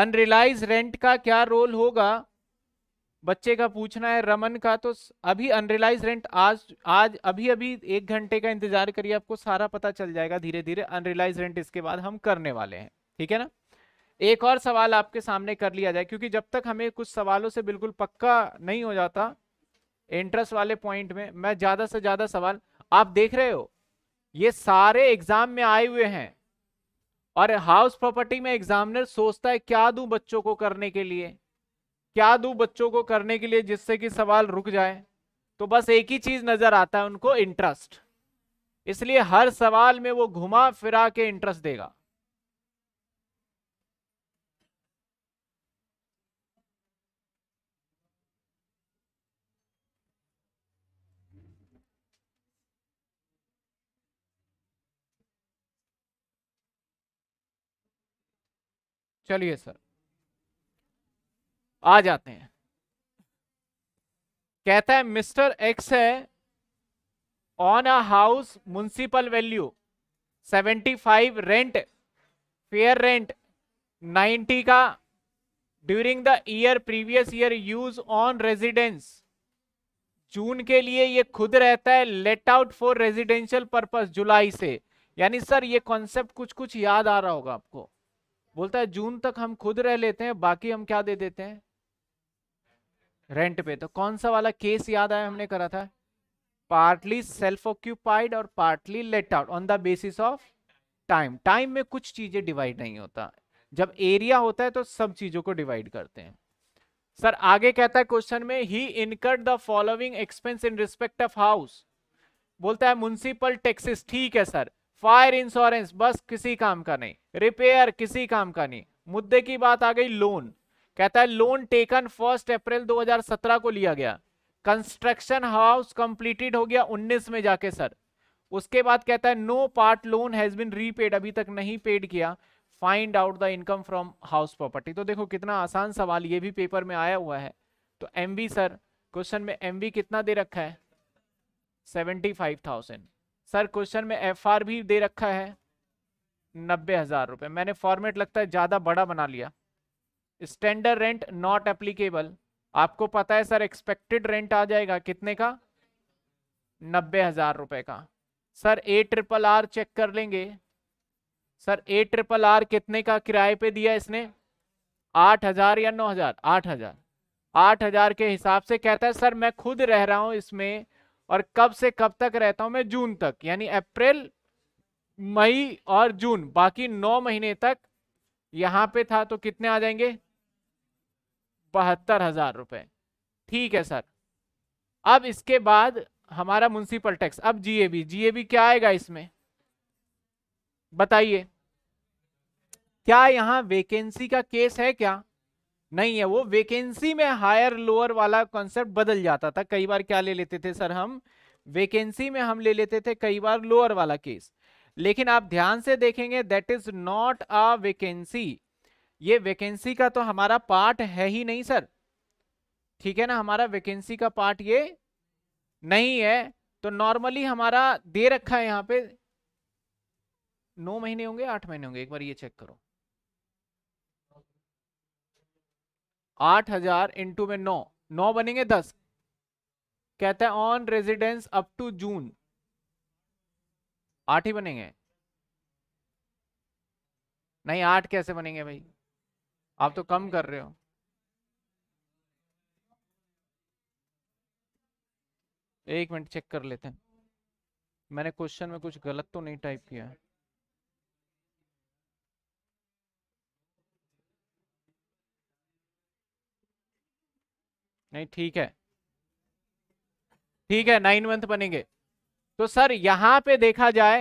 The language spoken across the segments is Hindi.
अनरिलाइज रेंट का क्या रोल होगा बच्चे का पूछना है रमन का तो अभी अनरिलाइज रेंट आज आज अभी अभी एक घंटे का इंतजार करिए आपको सारा पता चल जाएगा धीरे धीरे अनरिलाइज रेंट इसके बाद हम करने वाले हैं ठीक है ना एक और सवाल आपके सामने कर लिया जाए क्योंकि जब तक हमें कुछ सवालों से बिल्कुल पक्का नहीं हो जाता इंटरेस्ट वाले पॉइंट में मैं ज्यादा से ज्यादा सवाल आप देख रहे हो ये सारे एग्जाम में आए हुए हैं और हाउस प्रॉपर्टी में एग्जामिनर सोचता है क्या दू बच्चों को करने के लिए क्या दू बच्चों को करने के लिए जिससे कि सवाल रुक जाए तो बस एक ही चीज नजर आता है उनको इंटरेस्ट इसलिए हर सवाल में वो घुमा फिरा के इंटरेस्ट देगा चलिए सर आ जाते हैं कहता है मिस्टर एक्स है on a house municipal value 75 rent fair rent 90 का during the year previous year use on residence June के लिए ये खुद रहता है let out for residential purpose जुलाई से यानी सर ये कॉन्सेप्ट कुछ कुछ याद आ रहा होगा आपको बोलता है जून तक हम खुद रह लेते हैं बाकी हम क्या दे देते हैं रेंट पे तो कौन सा वाला केस याद आया हमने करा था पार्टली सेल्फ ऑक्यूपाइड और partly let out on the basis of time time में कुछ चीजें डिवाइड नहीं होता जब एरिया होता है तो सब चीजों को डिवाइड करते हैं सर आगे कहता है क्वेश्चन में ही incurred the following expense in respect of house बोलता है म्यूनसिपल टैक्सेस ठीक है सर फायर इंश्योरेंस बस किसी काम का नहीं रिपेयर किसी काम का नहीं मुद्दे की बात आ गई लोन कहता है लोन टेकन फर्स्ट अप्रैल 2017 को लिया गया कंस्ट्रक्शन हाउस कंप्लीटेड हो गया 19 में जाके सर उसके बाद कहता है no part loan has been repaid अभी तक नहीं पेड किया find out the income from house property तो देखो कितना आसान सवाल ये भी पेपर में आया हुआ है तो एम सर क्वेश्चन में एम कितना दे रखा है seventy five thousand sir question में एफ भी दे रखा है नब्बे हज़ार रुपये मैंने फॉर्मेट लगता है ज़्यादा बड़ा बना लिया स्टैंडर्ड रेंट नॉट एप्लीकेबल आपको पता है सर एक्सपेक्टेड रेंट आ जाएगा कितने का नब्बे हज़ार रुपये का sir A triple R check कर लेंगे सर ए ट्रिपल आर कितने का किराए पे दिया इसने आठ हज़ार या नौ हज़ार आठ हज़ार आठ हज़ार के हिसाब से कहता है सर मैं खुद रह रहा हूँ इसमें और कब से कब तक रहता हूं मैं जून तक यानी अप्रैल मई और जून बाकी नौ महीने तक यहां पे था तो कितने आ जाएंगे बहत्तर हजार रुपए ठीक है सर अब इसके बाद हमारा म्यूनसिपल टैक्स अब जीएबी जीएबी क्या आएगा इसमें बताइए क्या यहां वेकेंसी का केस है क्या नहीं है वो वेकेंसी में हायर लोअर वाला कॉन्सेप्ट बदल जाता था कई बार क्या ले लेते थे सर हम वेकेंसी में हम ले लेते थे कई बार लोअर वाला केस लेकिन आप ध्यान से देखेंगे that is not a vacancy ये वेकेंसी का तो हमारा पार्ट है ही नहीं सर ठीक है ना हमारा वेकेंसी का पार्ट ये नहीं है तो नॉर्मली हमारा दे रखा है यहाँ पे नौ महीने होंगे आठ महीने होंगे एक बार ये चेक करो आठ हजार इंटू में नौ नौ बनेंगे दस कहता है on residence up to June आठ ही बनेंगे नहीं आठ कैसे बनेंगे भाई आप तो कम कर रहे हो एक मिनट चेक कर लेते हैं मैंने क्वेश्चन में कुछ गलत तो नहीं टाइप किया है नहीं ठीक है ठीक है नाइन मंथ बनेंगे तो सर यहां पे देखा जाए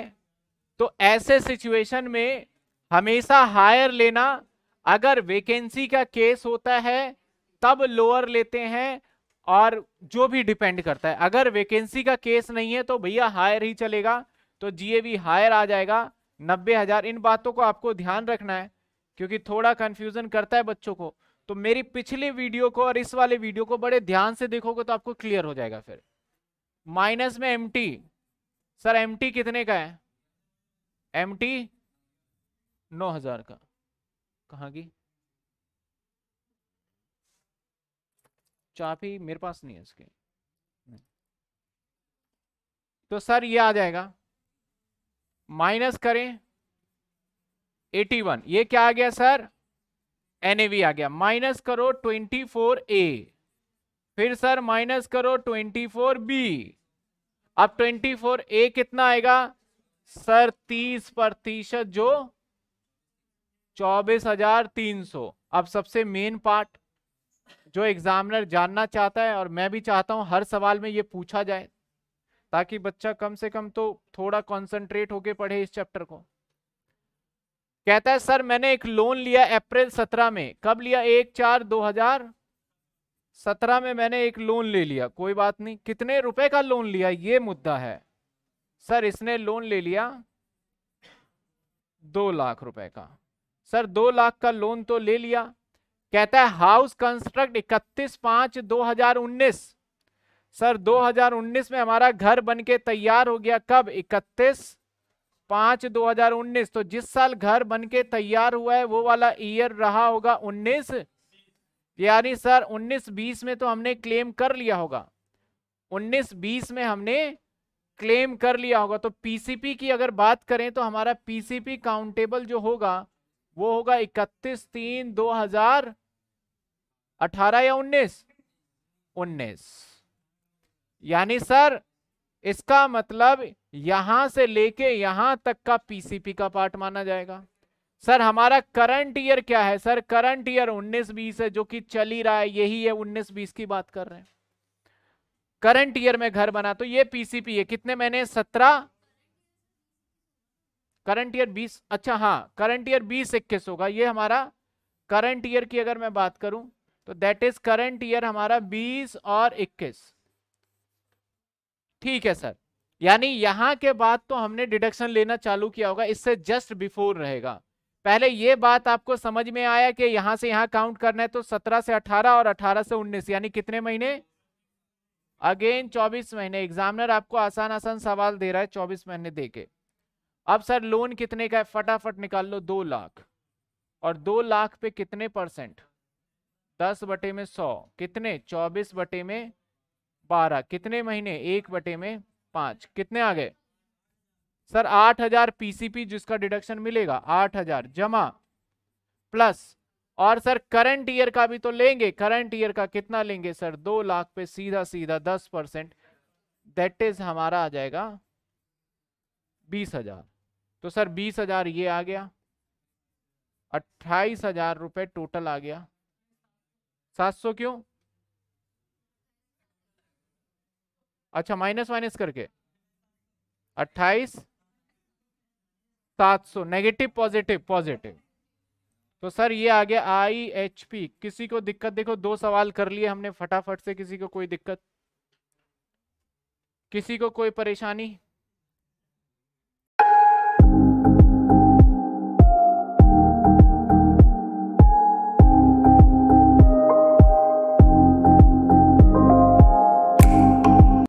तो ऐसे सिचुएशन में हमेशा हायर लेना अगर वैकेंसी का केस होता है तब लोअर लेते हैं और जो भी डिपेंड करता है अगर वेकेंसी का केस नहीं है तो भैया हायर ही चलेगा तो जीएबी हायर आ जाएगा नब्बे हजार इन बातों को आपको ध्यान रखना है क्योंकि थोड़ा कंफ्यूजन करता है बच्चों को तो मेरी पिछली वीडियो को और इस वाले वीडियो को बड़े ध्यान से देखोगे तो आपको क्लियर हो जाएगा फिर माइनस में एम सर एम कितने का है एम टी नौ हजार का कहा की चापी मेरे पास नहीं है इसके तो सर ये आ जाएगा माइनस करें 81 ये क्या आ गया सर एनएवी आ गया माइनस करो ट्वेंटी फोर ए फिर सर माइनस करो ट्वेंटी फोर बी अब ट्वेंटी फोर ए कितना आएगा सर तीस प्रतिशत जो चौबीस हजार तीन सौ अब सबसे मेन पार्ट जो एग्जामिनर जानना चाहता है और मैं भी चाहता हूं हर सवाल में ये पूछा जाए ताकि बच्चा कम से कम तो थोड़ा कंसंट्रेट होके पढ़े इस चैप्टर को कहता है सर मैंने एक लोन लिया अप्रैल सत्रह में कब लिया एक चार दो हजार सत्रह में मैंने एक लोन ले लिया कोई बात नहीं कितने रुपए का लोन लिया ये मुद्दा है सर इसने लोन ले लिया दो लाख रुपए का सर दो लाख का लोन तो ले लिया कहता है हाउस कंस्ट्रक्ट इकतीस पांच दो हजार उन्नीस सर 2019 में हमारा घर बन के तैयार हो गया कब इकतीस हजार 2019 तो जिस साल घर बनके तैयार हुआ है वो वाला ईयर रहा होगा उन्नीस यानी सर उन्नीस बीस में तो हमने क्लेम कर लिया होगा उन्नीस बीस में हमने क्लेम कर लिया होगा तो पीसीपी की अगर बात करें तो हमारा पीसीपी काउंटेबल जो होगा वो होगा इकतीस तीन दो हजार अठारह या उन्नीस उन्नीस यानी सर इसका मतलब यहां से लेके यहां तक का पीसीपी का पार्ट माना जाएगा सर हमारा करंट ईयर क्या है सर करंट ईयर 19-20 है जो कि चल ही रहा है यही है 19-20 की बात कर रहे हैं करंट ईयर में घर बना तो ये पीसीपी है कितने महीने सत्रह करंट ईयर बीस अच्छा हाँ करंट ईयर बीस इक्कीस होगा ये हमारा करंट ईयर की अगर मैं बात करूं तो दैट इज करंट ईयर हमारा बीस और इक्कीस ठीक है सर यानी यहां के बाद तो हमने डिडक्शन लेना चालू किया होगा इससे जस्ट बिफोर रहेगा पहले ये बात आपको समझ में आया कि यहां से यहां काउंट करना है तो 17 से 18 और 18 से 19 यानी कितने महीने अगेन 24 महीने एग्जामिनर आपको आसान आसान सवाल दे रहा है 24 महीने दे के अब सर लोन कितने का है फटाफट निकाल लो दो लाख और दो लाख पे कितने परसेंट दस बटे में सौ कितने चौबीस बटे में बारह कितने महीने एक बटे में पांच कितने आ गए सर आठ हजार पीसीपी जिसका डिडक्शन मिलेगा आठ हजार जमा प्लस और सर करंट ईयर का भी तो लेंगे करंट ईयर का कितना लेंगे सर दो लाख पे सीधा सीधा दस परसेंट दैट इज हमारा आ जाएगा बीस हजार तो सर बीस हजार ये आ गया अट्ठाईस हजार रुपये टोटल आ गया सात सौ क्यों अच्छा माइनस माइनस करके अट्ठाईस सात सौ नेगेटिव पॉजिटिव पॉजिटिव तो सर ये आ गया आई एच पी किसी को दिक्कत देखो दो सवाल कर लिए हमने फटाफट से किसी को कोई दिक्कत किसी को कोई परेशानी